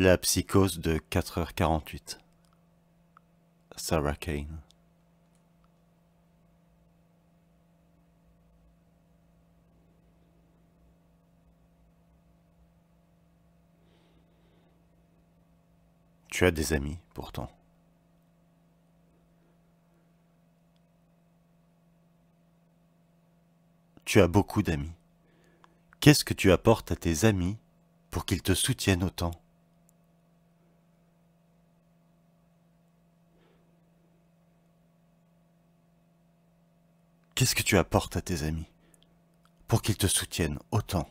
La psychose de 4h48. Sarah Kane. Tu as des amis pourtant. Tu as beaucoup d'amis. Qu'est-ce que tu apportes à tes amis pour qu'ils te soutiennent autant Qu'est-ce que tu apportes à tes amis pour qu'ils te soutiennent autant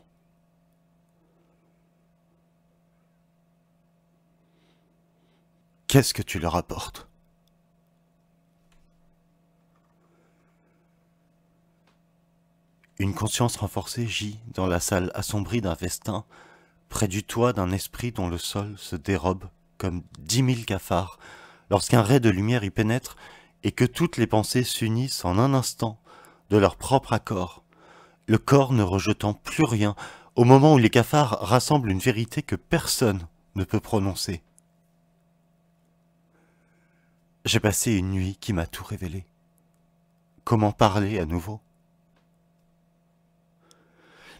Qu'est-ce que tu leur apportes Une conscience renforcée gît dans la salle assombrie d'un festin, près du toit d'un esprit dont le sol se dérobe comme dix mille cafards, lorsqu'un ray de lumière y pénètre et que toutes les pensées s'unissent en un instant de leur propre accord, le corps ne rejetant plus rien au moment où les cafards rassemblent une vérité que personne ne peut prononcer. J'ai passé une nuit qui m'a tout révélé. Comment parler à nouveau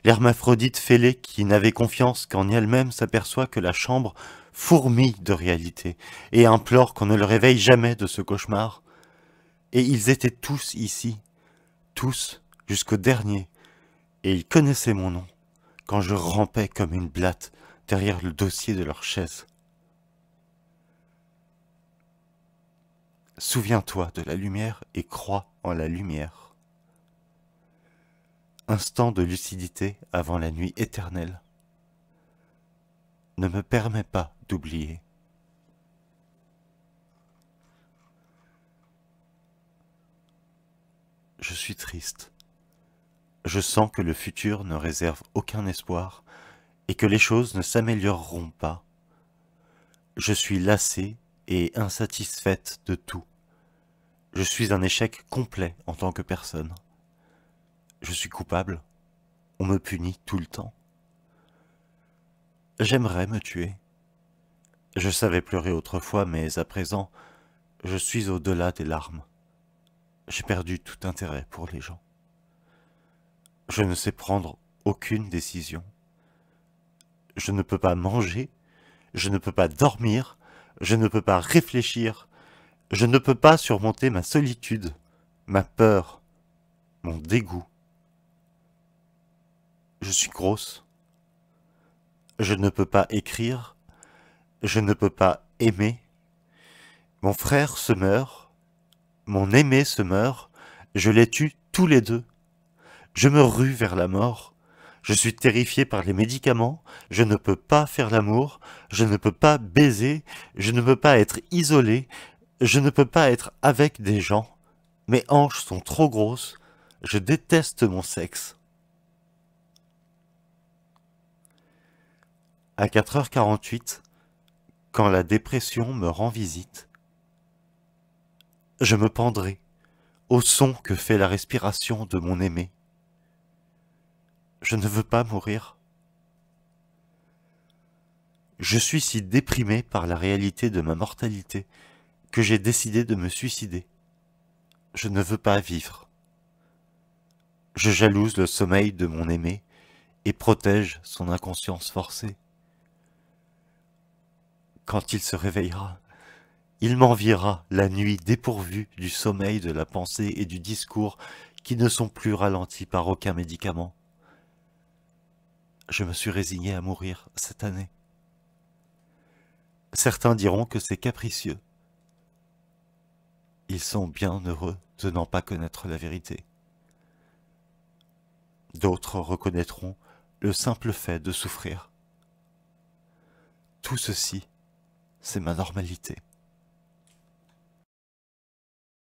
L'hermaphrodite fêlée qui n'avait confiance qu'en elle-même s'aperçoit que la chambre fourmille de réalité et implore qu'on ne le réveille jamais de ce cauchemar. Et ils étaient tous ici, tous jusqu'au dernier, et ils connaissaient mon nom quand je rampais comme une blatte derrière le dossier de leur chaise. Souviens-toi de la lumière et crois en la lumière. Instant de lucidité avant la nuit éternelle. Ne me permets pas d'oublier. je suis triste. Je sens que le futur ne réserve aucun espoir et que les choses ne s'amélioreront pas. Je suis lassée et insatisfaite de tout. Je suis un échec complet en tant que personne. Je suis coupable. On me punit tout le temps. J'aimerais me tuer. Je savais pleurer autrefois, mais à présent, je suis au-delà des larmes j'ai perdu tout intérêt pour les gens. Je ne sais prendre aucune décision. Je ne peux pas manger, je ne peux pas dormir, je ne peux pas réfléchir, je ne peux pas surmonter ma solitude, ma peur, mon dégoût. Je suis grosse. Je ne peux pas écrire, je ne peux pas aimer. Mon frère se meurt, mon aimé se meurt, je les tue tous les deux. Je me rue vers la mort. Je suis terrifié par les médicaments, je ne peux pas faire l'amour, je ne peux pas baiser, je ne peux pas être isolé, je ne peux pas être avec des gens. Mes hanches sont trop grosses, je déteste mon sexe. À 4h48, quand la dépression me rend visite, je me pendrai au son que fait la respiration de mon aimé. Je ne veux pas mourir. Je suis si déprimé par la réalité de ma mortalité que j'ai décidé de me suicider. Je ne veux pas vivre. Je jalouse le sommeil de mon aimé et protège son inconscience forcée. Quand il se réveillera, il m'enviera la nuit dépourvue du sommeil de la pensée et du discours qui ne sont plus ralentis par aucun médicament. Je me suis résigné à mourir cette année. Certains diront que c'est capricieux. Ils sont bien heureux de n'en pas connaître la vérité. D'autres reconnaîtront le simple fait de souffrir. Tout ceci, c'est ma normalité.